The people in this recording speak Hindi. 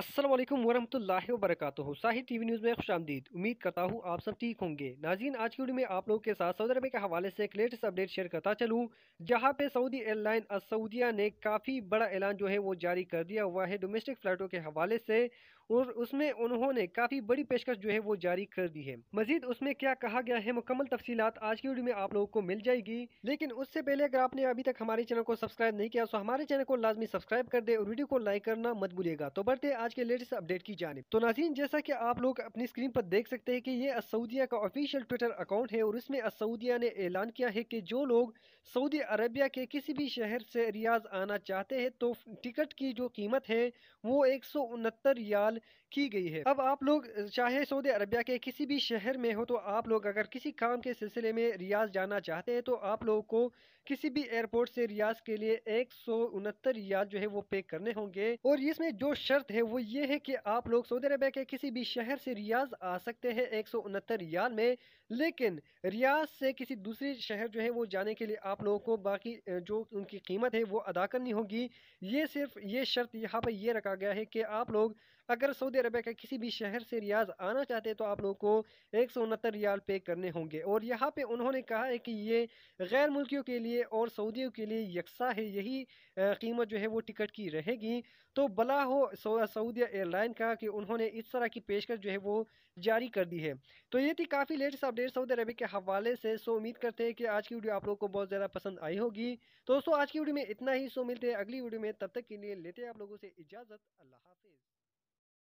असलम वरहमल वरक टी वी न्यूज़ में खुश आमदीद उम्मीद करता हूँ आप सब ठीक होंगे नाजीन आज की वीडियो में आप लोगों के साथ सऊदी अरब के हवाले से एक लेटेस्ट अपडेट शेयर करता चलूँ जहाँ पे सऊदी एयरलाइन असऊदिया ने काफ़ी बड़ा ऐलान जो है वो जारी कर दिया हुआ है डोमेस्टिक फ़्लाइटों के हवाले से और उसमें उन्होंने काफ़ी बड़ी पेशकश जो है वो जारी कर दी है मजीद उसमें क्या कहा गया है मुकम्मल तफसीत आज की वीडियो में आप लोगों को मिल जाएगी लेकिन उससे पहले अगर आपने अभी तक हमारे चैनल को सब्सक्राइब नहीं किया तो हमारे चैनल को लाजमी सब्सक्राइब कर दे और वीडियो को लाइक करना मत भूलिएगा तो बढ़ते आज आज के लेटेस्ट अपडेट की जाने तो नाजीन जैसा कि आप लोग अपनी स्क्रीन पर देख सकते हैं कि ये असऊदिया का ऑफिशियल ट्विटर अकाउंट है और इसमें असऊदिया ने ऐलान किया है कि जो लोग सऊदी अरबिया के किसी भी शहर से रियाज आना चाहते हैं तो टिकट की जो कीमत है वो एक याल की गई है अब आप लोग चाहे सऊदी अरबिया के किसी भी शहर में हो तो आप लोग अगर किसी काम के सिलसिले में रियाज जाना चाहते हैं तो आप लोगों को किसी भी एयरपोर्ट से रियाज के लिए एक सौ उनहत्तर याल जो है वो पे करने होंगे और इसमें जो शर्त है वो वो ये है कि आप लोग सऊदी अरबिया के किसी भी शहर से रियाज आ सकते हैं एक सौ उनहत्तर रियाल में लेकिन रियाज से किसी दूसरे शहर जो है वो जाने के लिए आप लोगों को बाकी जो उनकी कीमत है वो अदा करनी होगी ये सिर्फ ये शर्त यहाँ पर यह रखा गया है कि आप लोग अगर सऊदी अरबिया के किसी भी शहर से रियाज आना चाहते हैं तो आप लोगों को एक सौ उनहत्तर रियाल पे करने होंगे और यहाँ पे उन्होंने कहा है कि ये गैर मुल्कियों के लिए और सऊदियों के लिए यकसा है यही कीमत जो है वो टिकट की रहेगी तो भला हो सऊदी एयरलाइन का कि उन्होंने इस तरह की पेशकश जो है वो जारी कर दी है तो ये थी काफ़ी लेटेस्ट अपडेट सऊदी अरब के हवाले से सो उम्मीद करते हैं कि आज की वीडियो आप लोग को बहुत ज़्यादा पसंद आई होगी तो दोस्तों आज की वीडियो में इतना ही सो मिलते हैं अगली वीडियो में तब तक के लिए लेते हैं आप लोगों से इजाज़त अल्लाह हाफिज़